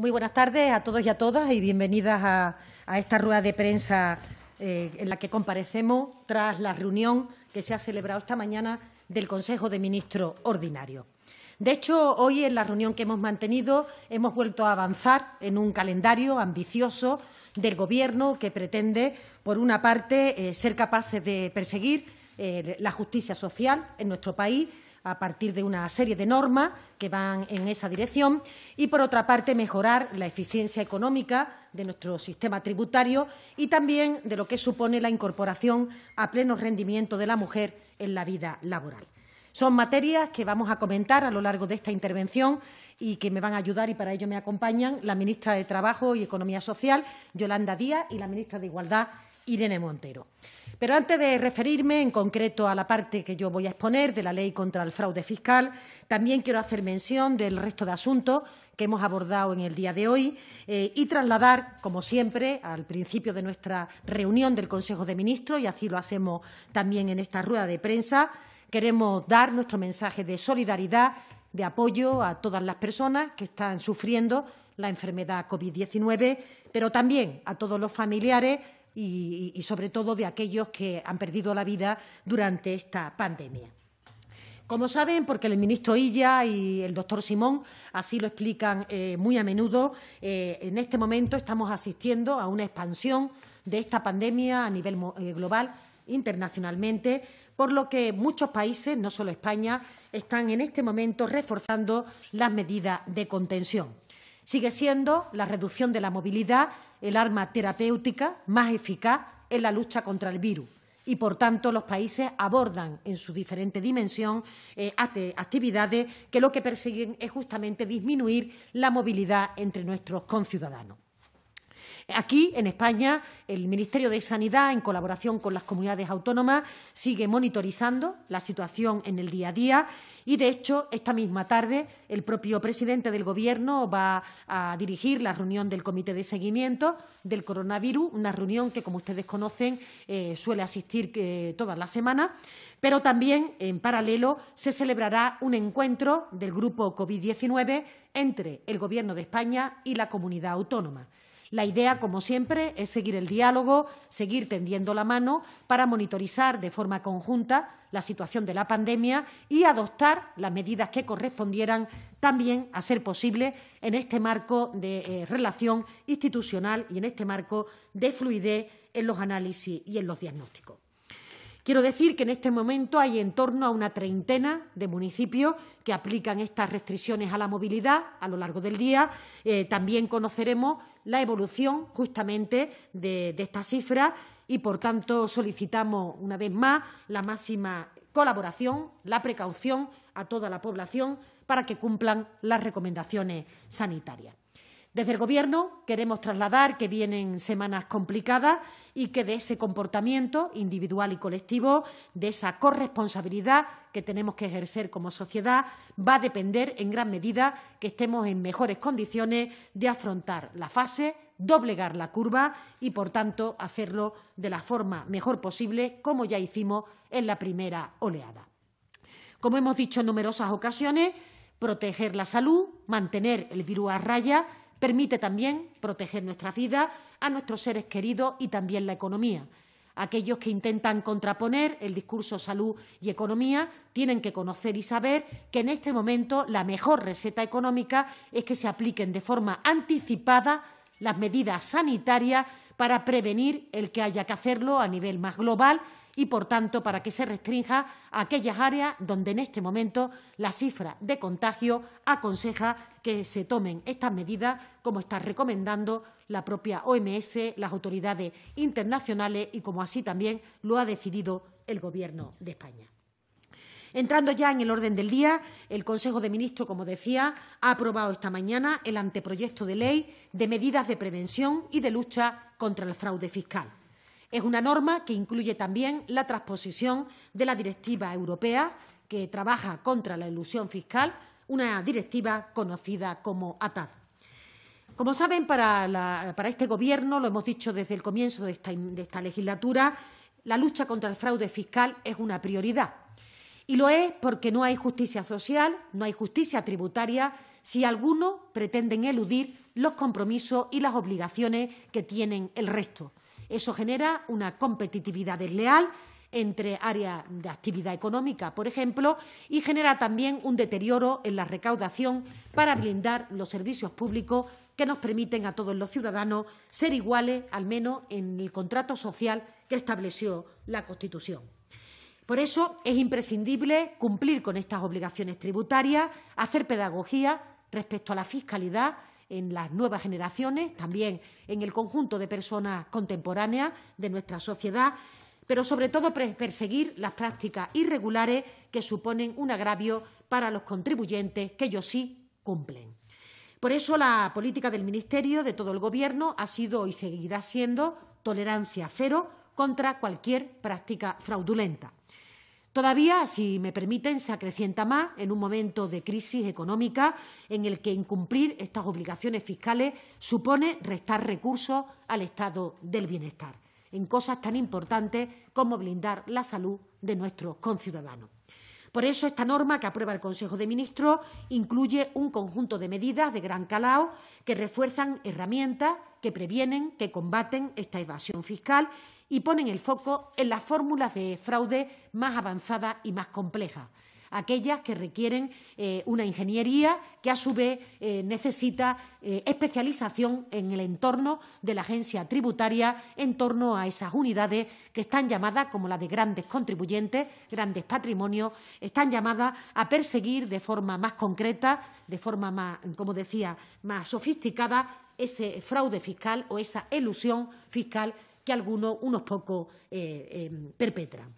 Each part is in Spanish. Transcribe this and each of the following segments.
Muy buenas tardes a todos y a todas y bienvenidas a, esta rueda de prensa eh, en la que comparecemos tras la reunión que se ha celebrado esta mañana del Consejo de Ministros Ordinario. De hecho, hoy en la reunión que hemos mantenido hemos vuelto a avanzar en un calendario ambicioso del Gobierno que pretende, por una parte, eh, ser capaces de perseguir eh, la justicia social en nuestro país a partir de una serie de normas que van en esa dirección y, por otra parte, mejorar la eficiencia económica de nuestro sistema tributario y también de lo que supone la incorporación a pleno rendimiento de la mujer en la vida laboral. Son materias que vamos a comentar a lo largo de esta intervención y que me van a ayudar y para ello me acompañan la ministra de Trabajo y Economía Social, Yolanda Díaz, y la ministra de Igualdad, Irene Montero. Pero antes de referirme en concreto a la parte que yo voy a exponer de la ley contra el fraude fiscal, también quiero hacer mención del resto de asuntos que hemos abordado en el día de hoy eh, y trasladar, como siempre, al principio de nuestra reunión del Consejo de Ministros, y así lo hacemos también en esta rueda de prensa, queremos dar nuestro mensaje de solidaridad, de apoyo a todas las personas que están sufriendo la enfermedad COVID-19, pero también a todos los familiares y, sobre todo de aquellos que han perdido la vida durante esta pandemia. Como saben, porque el ministro Illa y el doctor Simón así lo explican eh, muy a menudo, eh, en este momento estamos asistiendo a una expansión de esta pandemia a nivel eh, global, internacionalmente, por lo que muchos países, no solo España, están en este momento reforzando las medidas de contención. Sigue siendo la reducción de la movilidad el arma terapéutica más eficaz en la lucha contra el virus y, por tanto, los países abordan en su diferente dimensión eh, actividades que lo que persiguen es justamente disminuir la movilidad entre nuestros conciudadanos. Aquí, en España, el Ministerio de Sanidad, en colaboración con las comunidades autónomas, sigue monitorizando la situación en el día a día y, de hecho, esta misma tarde el propio presidente del Gobierno va a dirigir la reunión del Comité de Seguimiento del Coronavirus, una reunión que, como ustedes conocen, eh, suele asistir eh, todas las semanas, pero también, en paralelo, se celebrará un encuentro del grupo COVID-19 entre el Gobierno de España y la comunidad autónoma. La idea, como siempre, es seguir el diálogo, seguir tendiendo la mano para monitorizar de forma conjunta la situación de la pandemia y adoptar las medidas que correspondieran también a ser posible en este marco de eh, relación institucional y en este marco de fluidez en los análisis y en los diagnósticos. Quiero decir que en este momento hay en torno a una treintena de municipios que aplican estas restricciones a la movilidad a lo largo del día. Eh, también conoceremos la evolución justamente de, esta estas cifras y, por tanto, solicitamos una vez más la máxima colaboración, la precaución a toda la población para que cumplan las recomendaciones sanitarias. Desde el Gobierno queremos trasladar que vienen semanas complicadas y que de ese comportamiento individual y colectivo, de esa corresponsabilidad que tenemos que ejercer como sociedad, va a depender en gran medida que estemos en mejores condiciones de afrontar la fase, doblegar la curva y, por tanto, hacerlo de la forma mejor posible, como ya hicimos en la primera oleada. Como hemos dicho en numerosas ocasiones, proteger la salud, mantener el virus a raya Permite también proteger nuestras vidas, a nuestros seres queridos y también la economía. Aquellos que intentan contraponer el discurso salud y economía tienen que conocer y saber que en este momento la mejor receta económica es que se apliquen de forma anticipada las medidas sanitarias para prevenir el que haya que hacerlo a nivel más global y, por tanto, para que se restrinja a aquellas áreas donde en este momento la cifra de contagio aconseja que se tomen estas medidas, como está recomendando la propia OMS, las autoridades internacionales y como así también lo ha decidido el Gobierno de España. Entrando ya en el orden del día, el Consejo de Ministros, como decía, ha aprobado esta mañana el anteproyecto de ley de medidas de prevención y de lucha contra el fraude fiscal. Es una norma que incluye también la transposición de la Directiva Europea que trabaja contra la ilusión fiscal, una directiva conocida como ATAD. Como saben, para, este Gobierno, lo hemos dicho desde el comienzo de esta legislatura, la lucha contra el fraude fiscal es una prioridad. Y lo es porque no hay justicia social, no hay justicia tributaria si algunos pretenden eludir los compromisos y las obligaciones que tienen el resto. Eso genera una competitividad desleal entre áreas de actividad económica, por ejemplo, y genera también un deterioro en la recaudación para blindar los servicios públicos que nos permiten a todos los ciudadanos ser iguales, al menos en el contrato social que estableció la Constitución. Por eso es imprescindible cumplir con estas obligaciones tributarias, hacer pedagogía respecto a la fiscalidad en las nuevas generaciones, también en el conjunto de personas contemporáneas de nuestra sociedad, pero sobre todo perseguir las prácticas irregulares que suponen un agravio para los contribuyentes que ellos sí cumplen. Por eso la política del Ministerio, de todo el Gobierno, ha sido y seguirá siendo tolerancia cero contra cualquier práctica fraudulenta. Todavía, si me permiten, se acrecienta más en un momento de crisis económica en el que incumplir estas obligaciones fiscales supone restar recursos al estado del bienestar, en cosas tan importantes como blindar la salud de nuestros conciudadanos. Por eso, esta norma que aprueba el Consejo de Ministros incluye un conjunto de medidas de gran calado que refuerzan herramientas que previenen, que combaten esta evasión fiscal y ponen el foco en las fórmulas de fraude más avanzadas y más complejas aquellas que requieren eh, una ingeniería que a su vez eh, necesita eh, especialización en el entorno de la agencia tributaria en torno a esas unidades que están llamadas, como la de grandes contribuyentes, grandes patrimonios, están llamadas a perseguir de forma más concreta, de forma más, como decía, más sofisticada ese fraude fiscal o esa elusión fiscal que algunos, unos pocos, eh, em, perpetran.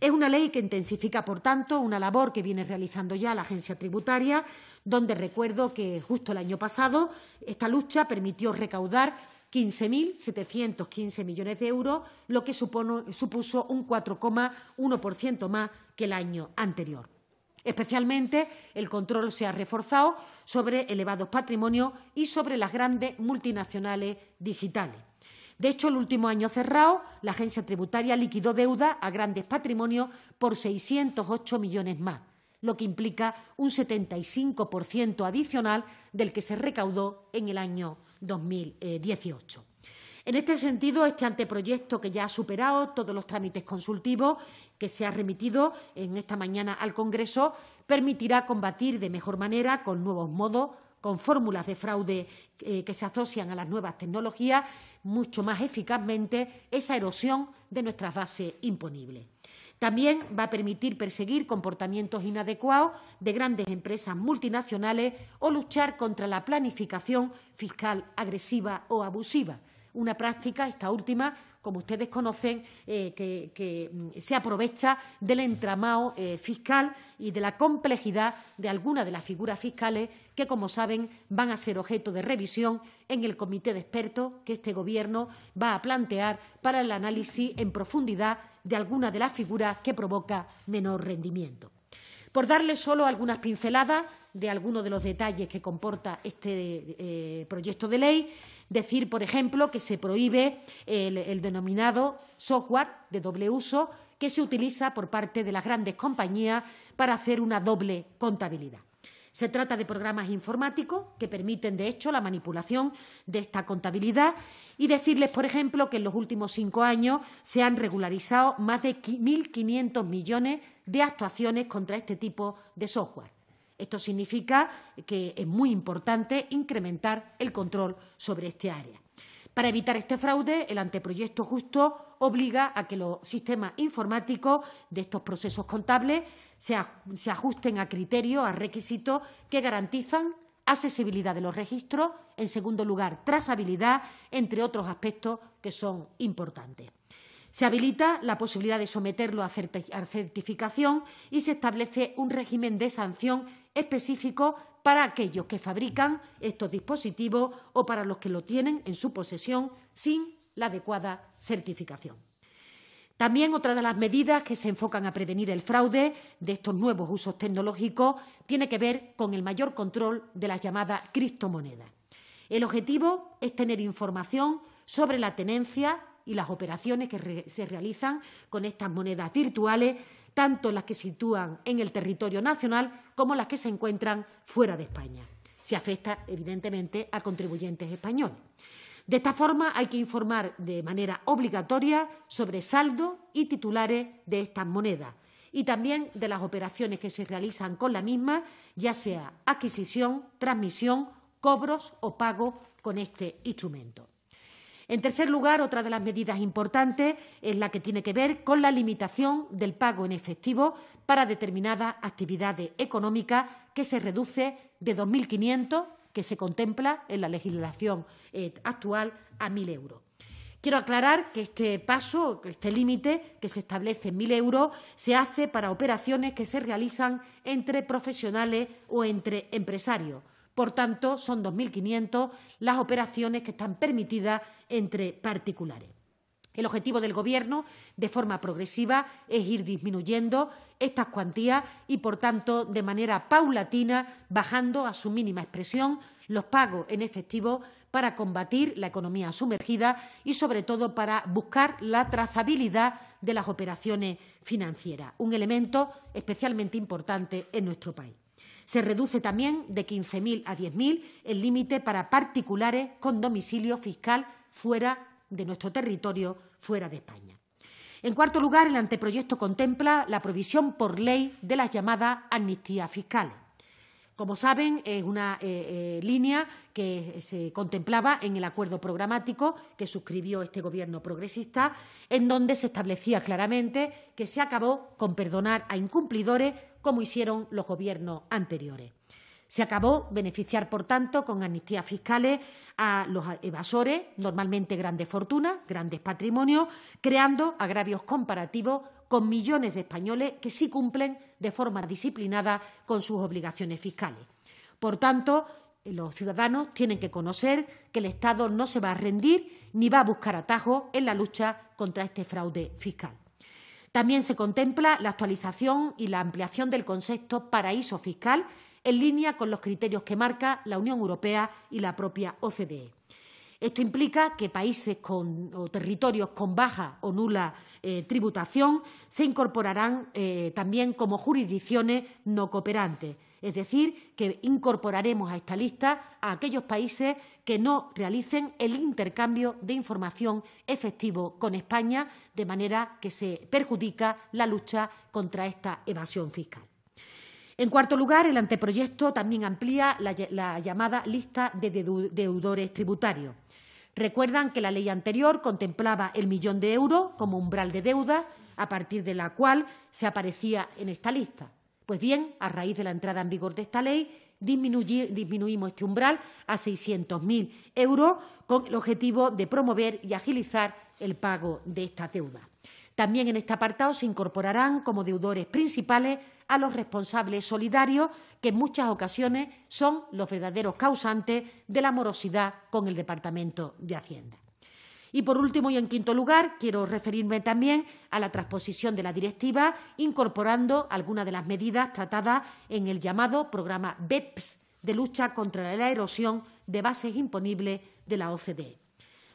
Es una ley que intensifica, por tanto, una labor que viene realizando ya la Agencia Tributaria, donde recuerdo que justo el año pasado esta lucha permitió recaudar 15.715 millones de euros, lo que supuso un 4,1% más que el año anterior. Especialmente el control se ha reforzado sobre elevados patrimonios y sobre las grandes multinacionales digitales. De hecho, el último año cerrado, la agencia tributaria liquidó deuda a grandes patrimonios por 608 millones más, lo que implica un 75% adicional del que se recaudó en el año 2018. En este sentido, este anteproyecto que ya ha superado todos los trámites consultivos que se ha remitido en esta mañana al Congreso permitirá combatir de mejor manera, con nuevos modos, con fórmulas de fraude eh, que se asocian a las nuevas tecnologías mucho más eficazmente esa erosión de nuestras bases imponibles. También va a permitir perseguir comportamientos inadecuados de grandes empresas multinacionales o luchar contra la planificación fiscal agresiva o abusiva, una práctica, esta última, como ustedes conocen, eh, que, mm, se aprovecha del entramado eh, fiscal y de la complejidad de algunas de las figuras fiscales que, como saben, van a ser objeto de revisión en el comité de expertos que este Gobierno va a plantear para el análisis en profundidad de algunas de las figuras que provoca menor rendimiento. Por darle solo algunas pinceladas de algunos de los detalles que comporta este eh, proyecto de ley, Decir, por ejemplo, que se prohíbe el, denominado software de doble uso que se utiliza por parte de las grandes compañías para hacer una doble contabilidad. Se trata de programas informáticos que permiten, de hecho, la manipulación de esta contabilidad y decirles, por ejemplo, que en los últimos cinco años se han regularizado más de 1.500 millones de actuaciones contra este tipo de software. Esto significa que es muy importante incrementar el control sobre este área. Para evitar este fraude, el anteproyecto justo obliga a que los sistemas informáticos de estos procesos contables se ajusten a criterios, a requisitos que garantizan accesibilidad de los registros, en segundo lugar, trazabilidad, entre otros aspectos que son importantes. Se habilita la posibilidad de someterlo a certificación y se establece un régimen de sanción específico para aquellos que fabrican estos dispositivos o para los que lo tienen en su posesión sin la adecuada certificación. También otra de las medidas que se enfocan a prevenir el fraude de estos nuevos usos tecnológicos tiene que ver con el mayor control de las llamadas criptomonedas. El objetivo es tener información sobre la tenencia y las operaciones que se realizan con estas monedas virtuales tanto las que sitúan en el territorio nacional como las que se encuentran fuera de España. Se afecta, evidentemente, a contribuyentes españoles. De esta forma, hay que informar de manera obligatoria sobre saldo y titulares de estas monedas y también de las operaciones que se realizan con la misma, ya sea adquisición, transmisión, cobros o pago con este instrumento. En tercer lugar, otra de las medidas importantes es la que tiene que ver con la limitación del pago en efectivo para determinadas actividades económicas que se reduce de 2.500 que se contempla en la legislación eh, actual a 1.000 euros. Quiero aclarar que este paso, este límite que se establece en 1.000 euros, se hace para operaciones que se realizan entre profesionales o entre empresarios. Por tanto, son 2.500 las operaciones que están permitidas entre particulares. El objetivo del Gobierno, de forma progresiva, es ir disminuyendo estas cuantías y, por tanto, de manera paulatina, bajando a su mínima expresión los pagos en efectivo para combatir la economía sumergida y, sobre todo, para buscar la trazabilidad de las operaciones financieras, un elemento especialmente importante en nuestro país. Se reduce también de 15.000 a 10.000 el límite para particulares con domicilio fiscal fuera de nuestro territorio, fuera de España. En cuarto lugar, el anteproyecto contempla la provisión por ley de las llamadas amnistías fiscales. Como saben, es una eh, eh, línea que se contemplaba en el acuerdo programático que suscribió este Gobierno progresista, en donde se establecía claramente que se acabó con perdonar a incumplidores como hicieron los gobiernos anteriores. Se acabó beneficiar, por tanto, con amnistías fiscales a los evasores, normalmente grandes fortunas, grandes patrimonios, creando agravios comparativos con millones de españoles que sí cumplen de forma disciplinada con sus obligaciones fiscales. Por tanto, los ciudadanos tienen que conocer que el Estado no se va a rendir ni va a buscar atajos en la lucha contra este fraude fiscal. También se contempla la actualización y la ampliación del concepto paraíso fiscal en línea con los criterios que marca la Unión Europea y la propia OCDE. Esto implica que países con, o territorios con baja o nula eh, tributación se incorporarán eh, también como jurisdicciones no cooperantes es decir, que incorporaremos a esta lista a aquellos países que no realicen el intercambio de información efectivo con España, de manera que se perjudica la lucha contra esta evasión fiscal. En cuarto lugar, el anteproyecto también amplía la, llamada lista de deudores tributarios. Recuerdan que la ley anterior contemplaba el millón de euros como umbral de deuda a partir de la cual se aparecía en esta lista. Pues bien, a raíz de la entrada en vigor de esta ley, disminuimos este umbral a 600.000 euros con el objetivo de promover y agilizar el pago de esta deuda. También en este apartado se incorporarán como deudores principales a los responsables solidarios, que en muchas ocasiones son los verdaderos causantes de la morosidad con el Departamento de Hacienda. Y por último y en quinto lugar, quiero referirme también a la transposición de la directiva, incorporando algunas de las medidas tratadas en el llamado programa BEPS de lucha contra la erosión de bases imponibles de la OCDE.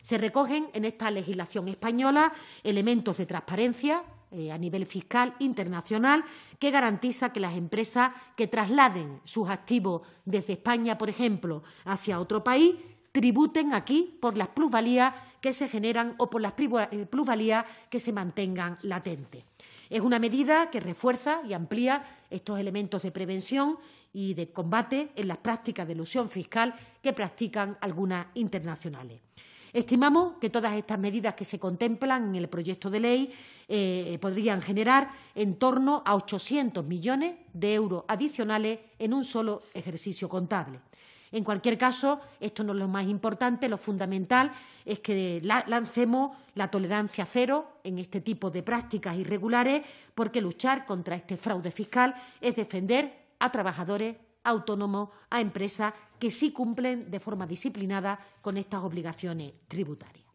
Se recogen en esta legislación española elementos de transparencia, eh, a nivel fiscal internacional que garantiza que las empresas que trasladen sus activos desde España, por ejemplo, hacia otro país, tributen aquí por las plusvalías que se generan o por las eh, plusvalías que se mantengan latentes. Es una medida que refuerza y amplía estos elementos de prevención y de combate en las prácticas de ilusión fiscal que practican algunas internacionales. Estimamos que todas estas medidas que se contemplan en el proyecto de ley eh, podrían generar en torno a 800 millones de euros adicionales en un solo ejercicio contable. En cualquier caso, esto no es lo más importante, lo fundamental es que lancemos la tolerancia cero en este tipo de prácticas irregulares, porque luchar contra este fraude fiscal es defender a trabajadores autónomos, a empresas que sí cumplen de forma disciplinada con estas obligaciones tributarias.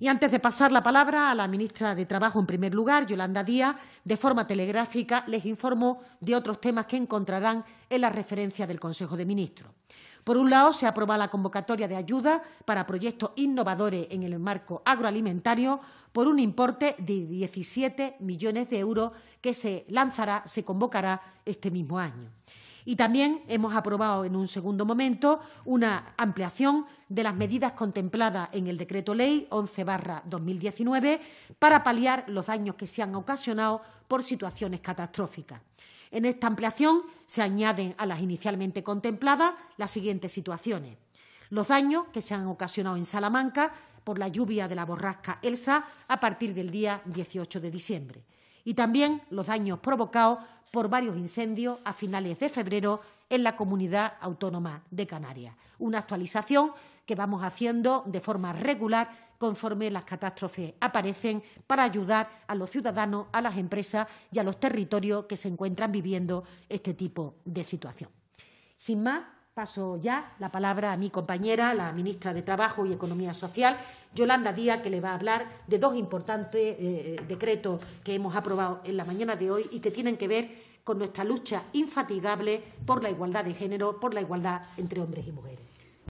Y antes de pasar la palabra a la ministra de Trabajo, en primer lugar, Yolanda Díaz, de forma telegráfica les informo de otros temas que encontrarán en la referencia del Consejo de Ministros. Por un lado, se aprueba la convocatoria de ayuda para proyectos innovadores en el marco agroalimentario por un importe de 17 millones de euros que se lanzará, se convocará este mismo año. Y también hemos aprobado en un segundo momento una ampliación de las medidas contempladas en el Decreto Ley 11-2019 para paliar los daños que se han ocasionado por situaciones catastróficas. En esta ampliación se añaden a las inicialmente contempladas las siguientes situaciones. Los daños que se han ocasionado en Salamanca por la lluvia de la borrasca Elsa a partir del día 18 de diciembre y también los daños provocados por varios incendios a finales de febrero en la comunidad autónoma de Canarias. Una actualización que vamos haciendo de forma regular conforme las catástrofes aparecen para ayudar a los ciudadanos, a las empresas y a los territorios que se encuentran viviendo este tipo de situación. Sin más, Paso ya la palabra a mi compañera, la ministra de Trabajo y Economía Social, Yolanda Díaz, que le va a hablar de dos importantes eh, eh, decretos que hemos aprobado en la mañana de hoy y que tienen que ver con nuestra lucha infatigable por la igualdad de género, por la igualdad entre hombres y mujeres.